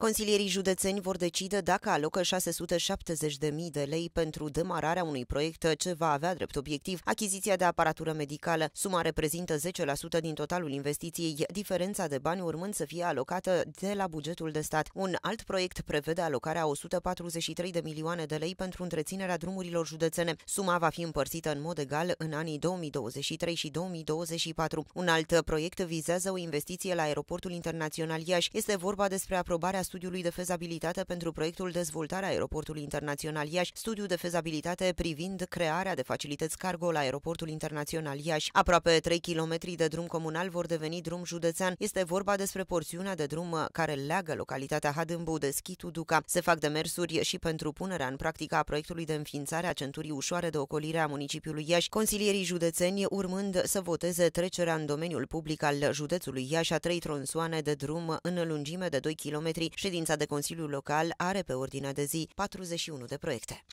Consilierii județeni vor decide dacă alocă 670.000 de lei pentru demararea unui proiect ce va avea drept obiectiv achiziția de aparatură medicală. Suma reprezintă 10% din totalul investiției, diferența de bani urmând să fie alocată de la bugetul de stat. Un alt proiect prevede alocarea 143 de milioane de lei pentru întreținerea drumurilor județene. Suma va fi împărțită în mod egal în anii 2023 și 2024. Un alt proiect vizează o investiție la aeroportul internațional Iași. Este vorba despre aprobarea studiului de fezabilitate pentru proiectul Dezvoltarea Aeroportului Internațional Iași, studiu de fezabilitate privind crearea de facilități cargo la Aeroportul Internațional Iași. Aproape 3 km de drum comunal vor deveni drum județean. Este vorba despre porțiunea de drum care leagă localitatea Hadâmbu de Schitu Duca. Se fac demersuri și pentru punerea în practică a proiectului de înființare a centurii ușoare de ocolire a municipiului Iași. Consilierii județeni urmând să voteze trecerea în domeniul public al județului Iași a trei tronsoane de drum în lungime de 2 km Ședința de Consiliu Local are pe ordinea de zi 41 de proiecte.